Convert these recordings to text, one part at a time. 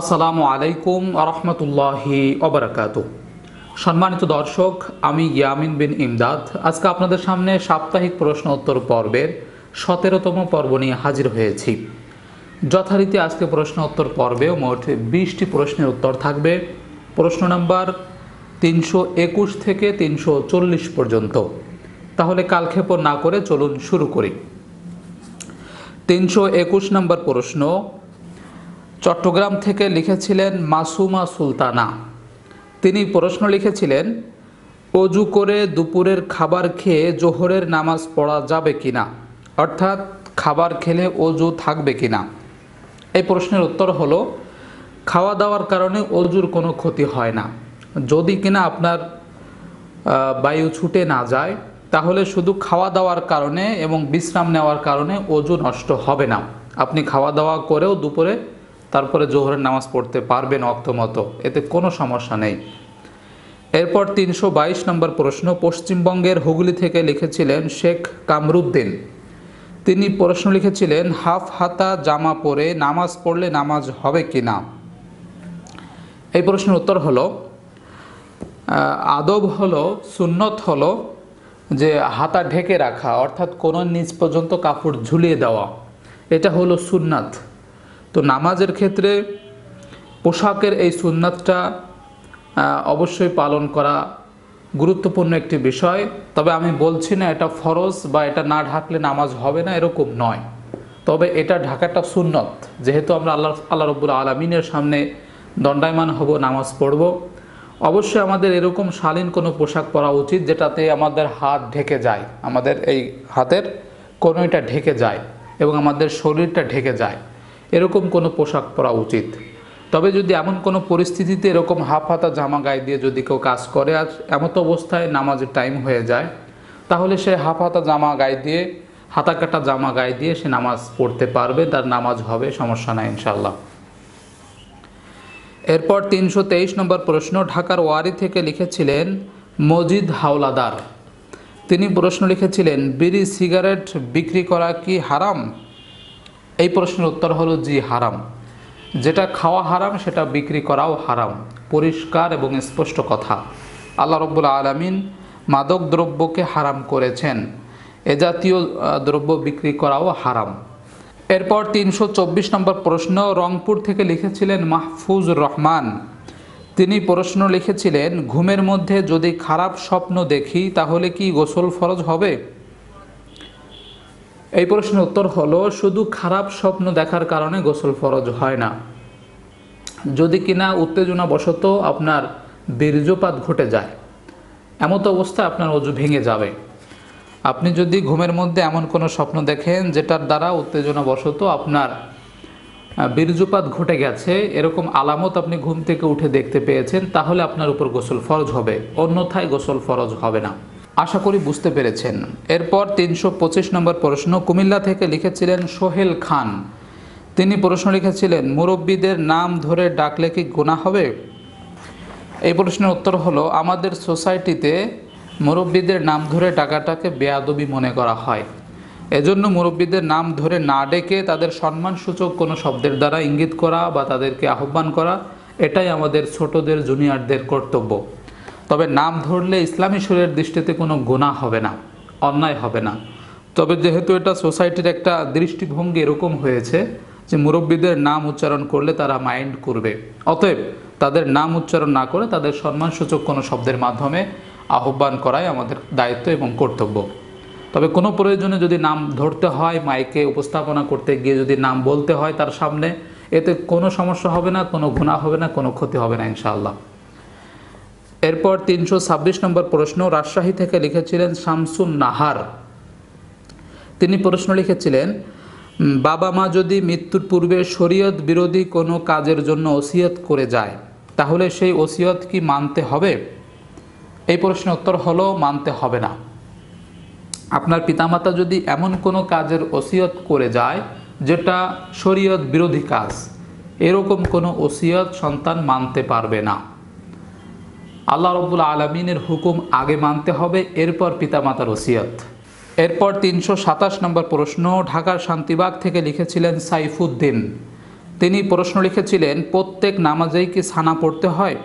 আসসালামু আলাইকুম আরহামতুল্লাহি অবরাকাত সম্মানিত দর্শক আমি ইয়ামিন বিন ইমদাদ আজকে আপনাদের সামনে সাপ্তাহিক প্রশ্ন উত্তর পর্বের সতেরোতম পর্ব নিয়ে হাজির হয়েছি যথারীতি আজকে প্রশ্ন উত্তর পর্বেও মোট বিশটি প্রশ্নের উত্তর থাকবে প্রশ্ন নাম্বার তিনশো একুশ থেকে তিনশো চল্লিশ পর্যন্ত তাহলে কালক্ষেপণ না করে চলুন শুরু করি তিনশো একুশ নম্বর প্রশ্ন চট্টগ্রাম থেকে লিখেছিলেন মাসুমা সুলতানা তিনি প্রশ্ন লিখেছিলেন অজু করে দুপুরের খাবার খেয়ে জোহরের নামাজ পড়া যাবে কি না অর্থাৎ খাবার খেলে অজু থাকবে কি না এই প্রশ্নের উত্তর হলো খাওয়া দাওয়ার কারণে অজুর কোনো ক্ষতি হয় না যদি কিনা আপনার বায়ু ছুটে না যায় তাহলে শুধু খাওয়া দাওয়ার কারণে এবং বিশ্রাম নেওয়ার কারণে অজু নষ্ট হবে না আপনি খাওয়া দাওয়া করেও দুপুরে তারপরে জোহরের নামাজ পড়তে পারবেন অক্তমতো এতে কোনো সমস্যা নেই এরপর তিনশো বাইশ নম্বর প্রশ্ন পশ্চিমবঙ্গের হুগলি থেকে লিখেছিলেন শেখ কামরুদ্দিন তিনি প্রশ্ন লিখেছিলেন হাফ হাতা জামা পরে নামাজ পড়লে নামাজ হবে কি না এই প্রশ্নের উত্তর হলো আদব হলো সুন্নত হলো যে হাতা ঢেকে রাখা অর্থাৎ কোনো নিচ পর্যন্ত কাপড় ঝুলিয়ে দেওয়া এটা হলো সুন্নাত তো নামাজের ক্ষেত্রে পোশাকের এই সুন্নাতটা অবশ্যই পালন করা গুরুত্বপূর্ণ একটি বিষয় তবে আমি বলছি না এটা ফরজ বা এটা না ঢাকলে নামাজ হবে না এরকম নয় তবে এটা ঢাকাটা সুন্নত যেহেতু আমরা আল্লাহ আল্লাহ রব্বুল আলমিনের সামনে দণ্ডায়মান হব নামাজ পড়ব অবশ্যই আমাদের এরকম শালীন কোনো পোশাক পরা উচিত যেটাতে আমাদের হাত ঢেকে যায় আমাদের এই হাতের কোনোটা ঢেকে যায় এবং আমাদের শরীরটা ঢেকে যায় এরকম কোনো পোশাক পরা উচিত তবে যদি এমন কোনো পরিস্থিতিতে এরকম হাফ হাতা জামা গায়ে দিয়ে যদি কেউ কাজ করে আর এমতো অবস্থায় নামাজের টাইম হয়ে যায় তাহলে সে হাফ হাতা জামা গায়ে দিয়ে হাতা কাটা জামা গায়ে দিয়ে সে নামাজ পড়তে পারবে তার নামাজ হবে সমস্যা নাই ইনশাল্লাহ এরপর তিনশো তেইশ নম্বর প্রশ্ন ঢাকার ওয়ারি থেকে লিখেছিলেন মজিদ হাওলাদার তিনি প্রশ্ন লিখেছিলেন বিড়ি সিগারেট বিক্রি করা কি হারাম এই প্রশ্নের উত্তর হলো জি হারাম যেটা খাওয়া হারাম সেটা বিক্রি করাও হারাম পরিষ্কার এবং স্পষ্ট কথা আল্লাহ রব্বুল আলমিন মাদক দ্রব্যকে হারাম করেছেন এ জাতীয় দ্রব্য বিক্রি করাও হারাম এরপর তিনশো চব্বিশ নম্বর প্রশ্ন রংপুর থেকে লিখেছিলেন মাহফুজ রহমান তিনি প্রশ্ন লিখেছিলেন ঘুমের মধ্যে যদি খারাপ স্বপ্ন দেখি তাহলে কি গোসল ফরজ হবে এই প্রশ্নের উত্তর হলো শুধু খারাপ স্বপ্ন দেখার কারণে গোসল ফরজ হয় না যদি কিনা উত্তেজনা বশত আপনার বীর্যপাত ঘটে যায় তো অবস্থা আপনার অজু ভেঙে যাবে আপনি যদি ঘুমের মধ্যে এমন কোনো স্বপ্ন দেখেন যেটার দ্বারা উত্তেজনা বশত আপনার বীর্যপাত ঘটে গেছে এরকম আলামত আপনি ঘুম থেকে উঠে দেখতে পেয়েছেন তাহলে আপনার উপর গোসল ফরজ হবে অন্যথায় গোসল ফরজ হবে না আশা করি বুঝতে পেরেছেন এরপর তিনশো পঁচিশ নম্বর প্রশ্ন কুমিল্লা থেকে লিখেছিলেন সোহেল খান তিনি প্রশ্ন লিখেছিলেন মুরব্বীদের নাম ধরে ডাকলে কি গুণা হবে এই প্রশ্নের উত্তর হলো আমাদের সোসাইটিতে মুরব্বীদের নাম ধরে ডাকাটাকে বেয়াদবি মনে করা হয় এজন্য মুরব্বীদের নাম ধরে না ডেকে তাদের সম্মানসূচক কোনো শব্দের দ্বারা ইঙ্গিত করা বা তাদেরকে আহ্বান করা এটাই আমাদের ছোটদের জুনিয়রদের কর্তব্য তবে নাম ধরলে ইসলামী সুরের দৃষ্টিতে কোনো গুণা হবে না অন্যায় হবে না তবে যেহেতু এটা সোসাইটির একটা দৃষ্টিভঙ্গি এরকম হয়েছে যে মুরব্বীদের নাম উচ্চারণ করলে তারা মাইন্ড করবে অতএব তাদের নাম উচ্চারণ না করে তাদের সম্মানসূচক কোনো শব্দের মাধ্যমে আহ্বান করাই আমাদের দায়িত্ব এবং কর্তব্য তবে কোনো প্রয়োজনে যদি নাম ধরতে হয় মাইকে উপস্থাপনা করতে গিয়ে যদি নাম বলতে হয় তার সামনে এতে কোনো সমস্যা হবে না কোনো গুণা হবে না কোনো ক্ষতি হবে না ইনশাআল্লাহ এরপর তিনশো ছাব্বিশ নম্বর প্রশ্ন রাজশাহী থেকে লিখেছিলেন শামসুন নাহার তিনি প্রশ্ন লিখেছিলেন বাবা মা যদি মৃত্যুর পূর্বে শরীয়ত বিরোধী কোনো কাজের জন্য ওসিয়ত করে যায় তাহলে সেই ওসিয়ত কি মানতে হবে এই প্রশ্নের উত্তর হলো মানতে হবে না আপনার পিতামাতা যদি এমন কোনো কাজের ওসিয়ত করে যায় যেটা শরীয়ত বিরোধী কাজ এরকম কোনো ওসিয়ত সন্তান মানতে পারবে না আল্লাহ রব্বুল আলমিনের হুকুম আগে মানতে হবে এরপর পিতামাতার ওসিয়ত এরপর তিনশো সাতাশ নম্বর প্রশ্ন ঢাকার শান্তিবাগ থেকে লিখেছিলেন সাইফুদ্দিন তিনি প্রশ্ন লিখেছিলেন প্রত্যেক নামাজেই কি সানা পড়তে হয়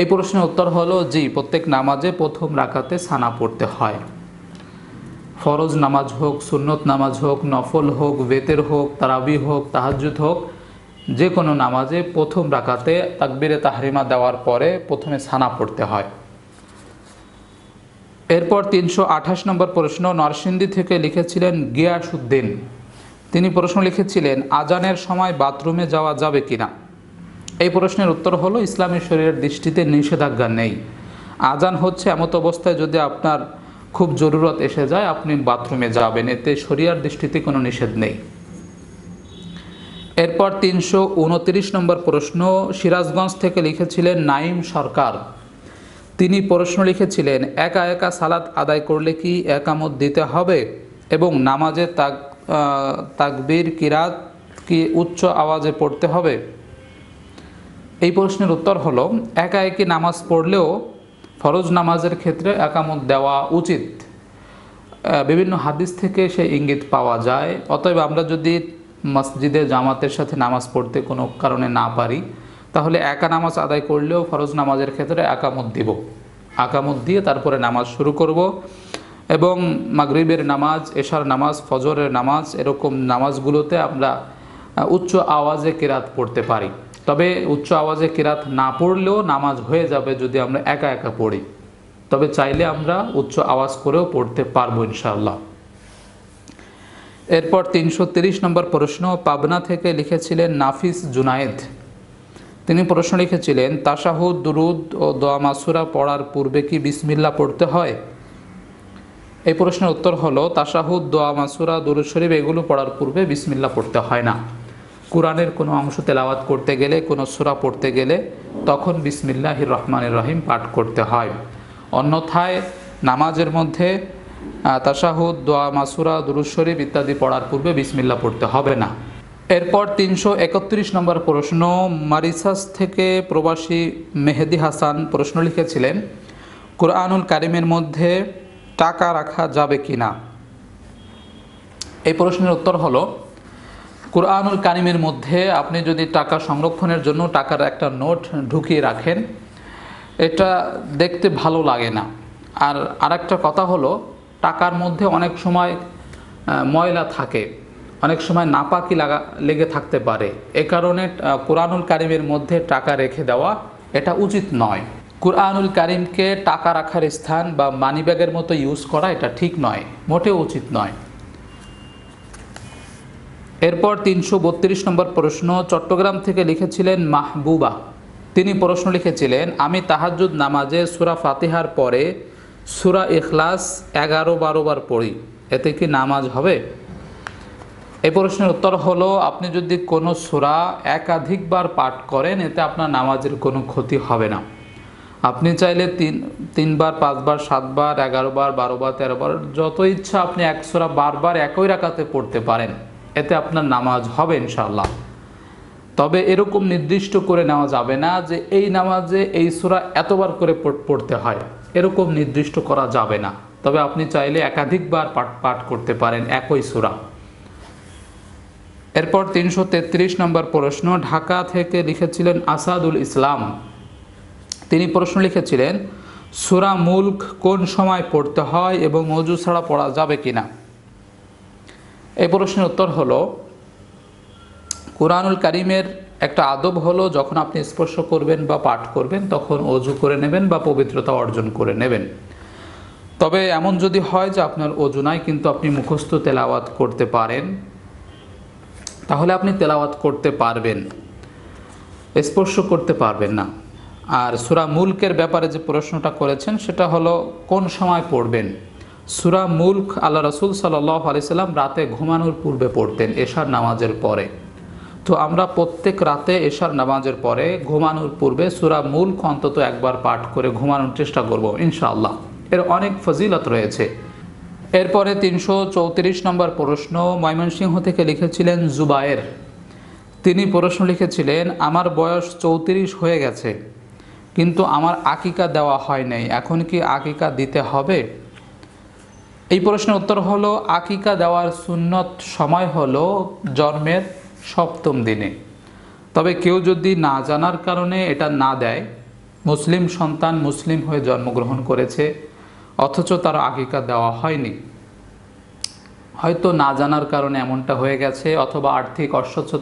এই প্রশ্নের উত্তর হলো জি প্রত্যেক নামাজে প্রথম রাখাতে সানা পড়তে হয় ফরজ নামাজ হোক সুন্নত নামাজ হোক নফল হোক বেতের হোক তারাবি হোক তাহাজুদ হোক যে কোনো নামাজে প্রথম রাখাতে তাকবিরে তাহরিমা দেওয়ার পরে প্রথমে সানা পড়তে হয় এরপর তিনশো আঠাশ নম্বর প্রশ্ন নরসিংদী থেকে লিখেছিলেন গিয়াসুদ্দিন তিনি প্রশ্ন লিখেছিলেন আজানের সময় বাথরুমে যাওয়া যাবে কি না এই প্রশ্নের উত্তর হলো ইসলামী শরীরের দৃষ্টিতে নিষেধাজ্ঞা নেই আজান হচ্ছে এমত অবস্থায় যদি আপনার খুব জরুরত এসে যায় আপনি বাথরুমে যাবেন এতে শরিয়ার দৃষ্টিতে কোনো নিষেধ নেই এরপর তিনশো উনত্রিশ নম্বর প্রশ্ন সিরাজগঞ্জ থেকে লিখেছিলেন নাইম সরকার তিনি প্রশ্ন লিখেছিলেন একা একা সালাত আদায় করলে কি একামত দিতে হবে এবং নামাজে তাক তাকবির কিরাত কি উচ্চ আওয়াজে পড়তে হবে এই প্রশ্নের উত্তর হল একা একই নামাজ পড়লেও ফরজ নামাজের ক্ষেত্রে একামত দেওয়া উচিত বিভিন্ন হাদিস থেকে সেই ইঙ্গিত পাওয়া যায় অতএব আমরা যদি মসজিদে জামাতের সাথে নামাজ পড়তে কোনো কারণে না পারি তাহলে একা নামাজ আদায় করলেও ফরজ নামাজের ক্ষেত্রে আকামত দিব আকামত দিয়ে তারপরে নামাজ শুরু করব এবং মাগরিবের নামাজ এশার নামাজ ফজরের নামাজ এরকম নামাজগুলোতে আমরা উচ্চ আওয়াজে কেরাত পড়তে পারি তবে উচ্চ আওয়াজে কেরাত না পড়লেও নামাজ হয়ে যাবে যদি আমরা একা একা পড়ি তবে চাইলে আমরা উচ্চ আওয়াজ করেও পড়তে পারবো ইনশাআল্লাহ এরপর তিনশো নম্বর প্রশ্ন পাবনা থেকে লিখেছিলেন নাফিস জুনায়েদ তিনি প্রশ্ন লিখেছিলেন তাসাহুদ দুরুদ ও দোয়া মাসুরা পড়ার পূর্বে কি বিসমিল্লা পড়তে হয় এই প্রশ্নের উত্তর হলো তাসাহুদ দোয়া মাসুরা দুরুদ শরীফ এগুলো পড়ার পূর্বে বিসমিল্লা পড়তে হয় না কোরআনের কোনো অংশ তেলাওয়াত করতে গেলে কোনো সুরা পড়তে গেলে তখন বিসমিল্লাহির রহমানের রহিম পাঠ করতে হয় অন্যথায় নামাজের মধ্যে তাশাহুদ দোয়া মাসুরা দুরুজ শরীফ ইত্যাদি পড়ার পূর্বে বিসমিল্লা পড়তে হবে না এরপর তিনশো একত্রিশ নম্বর প্রশ্ন মারিসাস থেকে প্রবাসী মেহেদি হাসান প্রশ্ন লিখেছিলেন কোরআনুল কারিমের মধ্যে টাকা রাখা যাবে কি না এই প্রশ্নের উত্তর হলো কোরআনুল কারিমের মধ্যে আপনি যদি টাকা সংরক্ষণের জন্য টাকার একটা নোট ঢুকিয়ে রাখেন এটা দেখতে ভালো লাগে না আর আরেকটা কথা হলো টাকার মধ্যে অনেক সময় ময়লা থাকে অনেক সময় নাপাকি লাগা লেগে থাকতে পারে এ কারণে কোরআনুল কারিমের মধ্যে টাকা রেখে দেওয়া এটা উচিত নয় কোরআনুল কারিমকে টাকা রাখার স্থান বা মানিব্যাগের মতো ইউজ করা এটা ঠিক নয় মোটেও উচিত নয় এরপর তিনশো বত্রিশ নম্বর প্রশ্ন চট্টগ্রাম থেকে লিখেছিলেন মাহবুবা তিনি প্রশ্ন লিখেছিলেন আমি তাহাজুদ নামাজে সুরা ফাতিহার পরে সুরা এখলাস এগারো বারো বার পড়ি এতে কি নামাজ হবে এই প্রশ্নের উত্তর হলো আপনি যদি কোনো সুরা একাধিকবার পাঠ করেন এতে আপনার নামাজের কোনো ক্ষতি হবে না আপনি চাইলে তিন তিনবার পাঁচবার সাতবার এগারো বার বারোবার বার যত ইচ্ছা আপনি এক সুরা বারবার একই রাখাতে পড়তে পারেন এতে আপনার নামাজ হবে ইনশাল্লাহ তবে এরকম নির্দিষ্ট করে নেওয়া যাবে না যে এই নামাজে এই সুরা এতবার করে পড়তে হয় এরকম নির্দিষ্ট করা যাবে না তবে আপনি চাইলে একাধিকবার পাঠ পাঠ করতে পারেন একই সুরা এরপর তিনশো তেত্রিশ নম্বর প্রশ্ন ঢাকা থেকে লিখেছিলেন আসাদুল ইসলাম তিনি প্রশ্ন লিখেছিলেন সুরা মুল্ক কোন সময় পড়তে হয় এবং অজু ছাড়া পড়া যাবে কি না এই প্রশ্নের উত্তর হল কোরআনুল করিমের একটা আদব হলো যখন আপনি স্পর্শ করবেন বা পাঠ করবেন তখন অজু করে নেবেন বা পবিত্রতা অর্জন করে নেবেন তবে এমন যদি হয় যে আপনার নাই কিন্তু আপনি মুখস্থ তেলাওয়াত করতে পারেন তাহলে আপনি তেলাওয়াত করতে পারবেন স্পর্শ করতে পারবেন না আর সুরা মুলকের ব্যাপারে যে প্রশ্নটা করেছেন সেটা হলো কোন সময় পড়বেন সুরা মুলক আল্লাহ রসুল সাল্লাহ আলি সাল্লাম রাতে ঘুমানোর পূর্বে পড়তেন এশার নামাজের পরে তো আমরা প্রত্যেক রাতে এশার নামাজের পরে ঘুমানোর পূর্বে সুরা মূল অন্তত একবার পাঠ করে ঘুমানোর চেষ্টা করব ইনশাআল্লাহ এর অনেক ফজিলত রয়েছে এরপরে তিনশো চৌত্রিশ নম্বর প্রশ্ন ময়মনসিংহ থেকে লিখেছিলেন জুবায়ের তিনি প্রশ্ন লিখেছিলেন আমার বয়স চৌত্রিশ হয়ে গেছে কিন্তু আমার আকিকা দেওয়া হয় নাই এখন কি আকিকা দিতে হবে এই প্রশ্নের উত্তর হলো আকিকা দেওয়ার সুন্নত সময় হলো জন্মের সপ্তম দিনে তবে কেউ যদি না জানার কারণে এটা না দেয় মুসলিম সন্তান মুসলিম হয়ে জন্মগ্রহণ করেছে অথচ তার আকিকা দেওয়া হয়নি হয়তো না জানার কারণে এমনটা হয়ে গেছে অথবা আর্থিক অসচ্ছ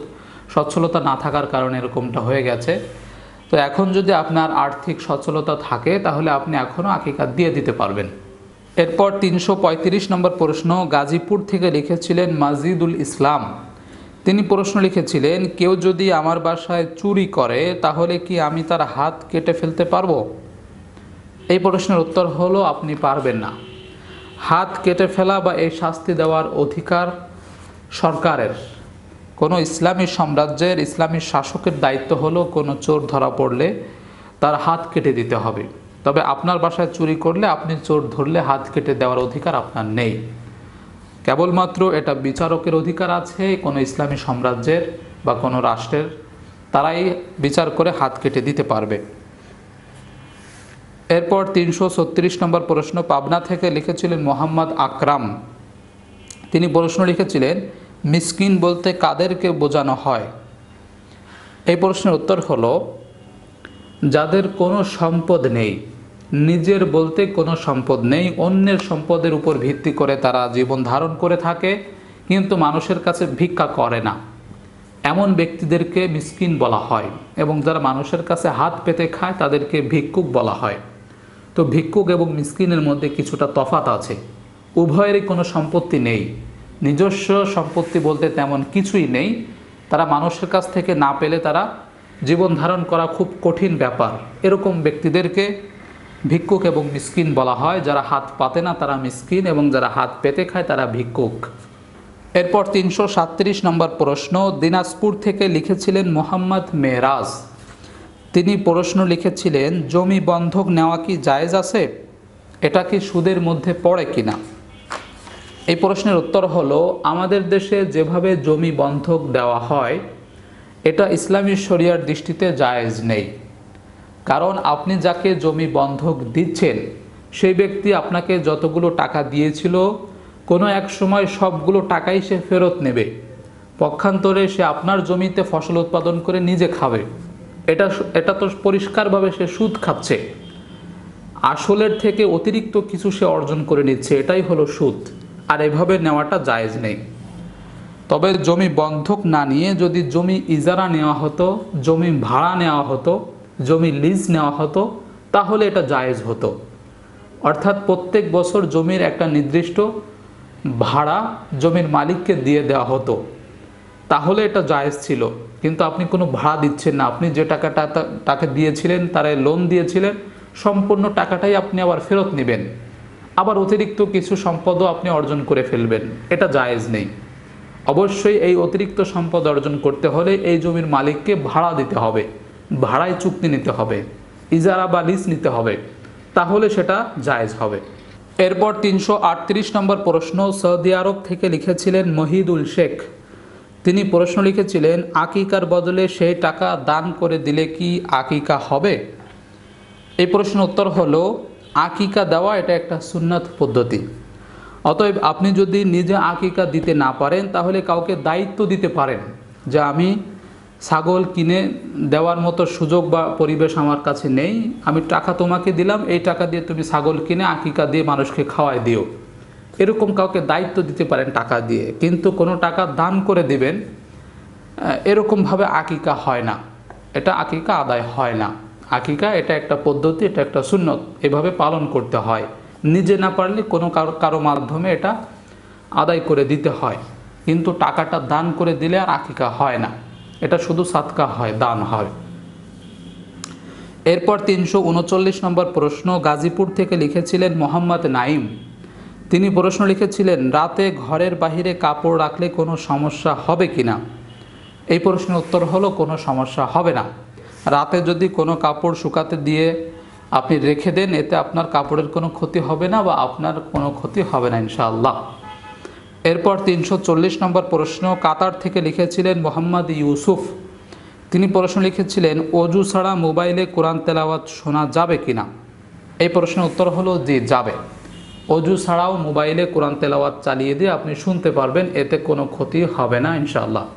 সচ্ছলতা না থাকার কারণে এরকমটা হয়ে গেছে তো এখন যদি আপনার আর্থিক সচ্ছলতা থাকে তাহলে আপনি এখনও আকিকা দিয়ে দিতে পারবেন এরপর তিনশো নম্বর প্রশ্ন গাজীপুর থেকে লিখেছিলেন মাজিদুল ইসলাম তিনি প্রশ্ন লিখেছিলেন কেউ যদি আমার বাসায় চুরি করে তাহলে কি আমি তার হাত কেটে ফেলতে পারবো এই প্রশ্নের উত্তর হলো আপনি পারবেন না হাত কেটে ফেলা বা এই শাস্তি দেওয়ার অধিকার সরকারের কোনো ইসলামী সাম্রাজ্যের ইসলামী শাসকের দায়িত্ব হলো কোনো চোর ধরা পড়লে তার হাত কেটে দিতে হবে তবে আপনার বাসায় চুরি করলে আপনি চোর ধরলে হাত কেটে দেওয়ার অধিকার আপনার নেই কেবলমাত্র এটা বিচারকের অধিকার আছে কোনো ইসলামী সাম্রাজ্যের বা কোনো রাষ্ট্রের তারাই বিচার করে হাত কেটে দিতে পারবে এরপর তিনশো ছত্রিশ নম্বর প্রশ্ন পাবনা থেকে লিখেছিলেন মোহাম্মদ আকরাম তিনি প্রশ্ন লিখেছিলেন মিসকিন বলতে কাদেরকে বোঝানো হয় এই প্রশ্নের উত্তর হলো যাদের কোনো সম্পদ নেই নিজের বলতে কোনো সম্পদ নেই অন্যের সম্পদের উপর ভিত্তি করে তারা জীবন ধারণ করে থাকে কিন্তু মানুষের কাছে ভিক্ষা করে না এমন ব্যক্তিদেরকে মিসকিন বলা হয় এবং যারা মানুষের কাছে হাত পেতে খায় তাদেরকে ভিক্ষুক বলা হয় তো ভিক্ষুক এবং মিসকিনের মধ্যে কিছুটা তফাত আছে উভয়েরই কোনো সম্পত্তি নেই নিজস্ব সম্পত্তি বলতে তেমন কিছুই নেই তারা মানুষের কাছ থেকে না পেলে তারা জীবন ধারণ করা খুব কঠিন ব্যাপার এরকম ব্যক্তিদেরকে ভিক্ষুক এবং মিসকিন বলা হয় যারা হাত পাতে না তারা মিসকিন এবং যারা হাত পেতে খায় তারা ভিক্ষুক এরপর তিনশো সাত্রিশ নম্বর প্রশ্ন দিনাজপুর থেকে লিখেছিলেন মোহাম্মদ মেহরাজ তিনি প্রশ্ন লিখেছিলেন জমি বন্ধক নেওয়া কি জায়েজ আছে এটা কি সুদের মধ্যে পড়ে কি না এই প্রশ্নের উত্তর হলো আমাদের দেশে যেভাবে জমি বন্ধক দেওয়া হয় এটা ইসলামী শরিয়ার দৃষ্টিতে জায়েজ নেই কারণ আপনি যাকে জমি বন্ধক দিচ্ছেন সেই ব্যক্তি আপনাকে যতগুলো টাকা দিয়েছিল কোনো এক সময় সবগুলো টাকাই সে ফেরত নেবে পক্ষান্তরে সে আপনার জমিতে ফসল উৎপাদন করে নিজে খাবে এটা এটা তো পরিষ্কারভাবে সে সুদ খাচ্ছে আসলের থেকে অতিরিক্ত কিছু সে অর্জন করে নিচ্ছে এটাই হলো সুদ আর এভাবে নেওয়াটা জায়েজ নেই তবে জমি বন্ধক না নিয়ে যদি জমি ইজারা নেওয়া হতো জমি ভাড়া নেওয়া হতো জমি লিজ নেওয়া হতো তাহলে এটা জায়েজ হতো অর্থাৎ প্রত্যেক বছর জমির একটা নির্দিষ্ট ভাড়া জমির মালিককে দিয়ে দেওয়া হতো তাহলে এটা জায়েজ ছিল কিন্তু আপনি কোনো ভাড়া দিচ্ছেন না আপনি যে টাকাটা তাকে দিয়েছিলেন তারাই লোন দিয়েছিলেন সম্পূর্ণ টাকাটাই আপনি আবার ফেরত নেবেন আবার অতিরিক্ত কিছু সম্পদও আপনি অর্জন করে ফেলবেন এটা জায়েজ নেই অবশ্যই এই অতিরিক্ত সম্পদ অর্জন করতে হলে এই জমির মালিককে ভাড়া দিতে হবে ভাড়ায় চুক্তি নিতে হবে ইজারা বা লিস নিতে হবে তাহলে সেটা জায়েজ হবে এরপর তিনশো আটত্রিশ নম্বর প্রশ্ন সৌদি আরব থেকে লিখেছিলেন মহিদুল শেখ তিনি প্রশ্ন লিখেছিলেন আকিকার বদলে সেই টাকা দান করে দিলে কি আকিকা হবে এই প্রশ্নের উত্তর হলো আকিকা দেওয়া এটা একটা সুন্নাত পদ্ধতি অতএব আপনি যদি নিজে আকিকা দিতে না পারেন তাহলে কাউকে দায়িত্ব দিতে পারেন যে আমি ছাগল কিনে দেওয়ার মতো সুযোগ বা পরিবেশ আমার কাছে নেই আমি টাকা তোমাকে দিলাম এই টাকা দিয়ে তুমি ছাগল কিনে আকিকা দিয়ে মানুষকে খাওয়াই দিও এরকম কাউকে দায়িত্ব দিতে পারেন টাকা দিয়ে কিন্তু কোনো টাকা দান করে দিবেন এরকমভাবে আকিকা হয় না এটা আকিকা আদায় হয় না আকিকা এটা একটা পদ্ধতি এটা একটা সুন্নত এভাবে পালন করতে হয় নিজে না পারলে কোনো কারো কারো মাধ্যমে এটা আদায় করে দিতে হয় কিন্তু টাকাটা দান করে দিলে আর আকিকা হয় না এটা শুধু সাতকা হয় দান হয় এরপর তিনশো উনচল্লিশ নম্বর প্রশ্ন গাজীপুর থেকে লিখেছিলেন মোহাম্মদ নাইম তিনি প্রশ্ন লিখেছিলেন রাতে ঘরের বাহিরে কাপড় রাখলে কোনো সমস্যা হবে কি না এই প্রশ্নের উত্তর হলো কোনো সমস্যা হবে না রাতে যদি কোনো কাপড় শুকাতে দিয়ে আপনি রেখে দেন এতে আপনার কাপড়ের কোনো ক্ষতি হবে না বা আপনার কোনো ক্ষতি হবে না ইনশাআল্লাহ এরপর তিনশো নম্বর প্রশ্ন কাতার থেকে লিখেছিলেন মোহাম্মদ ইউসুফ তিনি প্রশ্ন লিখেছিলেন অজু ছাড়া মোবাইলে কোরআন তেলাওয়াত শোনা যাবে কি না এই প্রশ্নের উত্তর হলো যে যাবে অজু ছাড়াও মোবাইলে কোরআন তেলাওয়াত চালিয়ে দিয়ে আপনি শুনতে পারবেন এতে কোনো ক্ষতি হবে না ইনশাআল্লাহ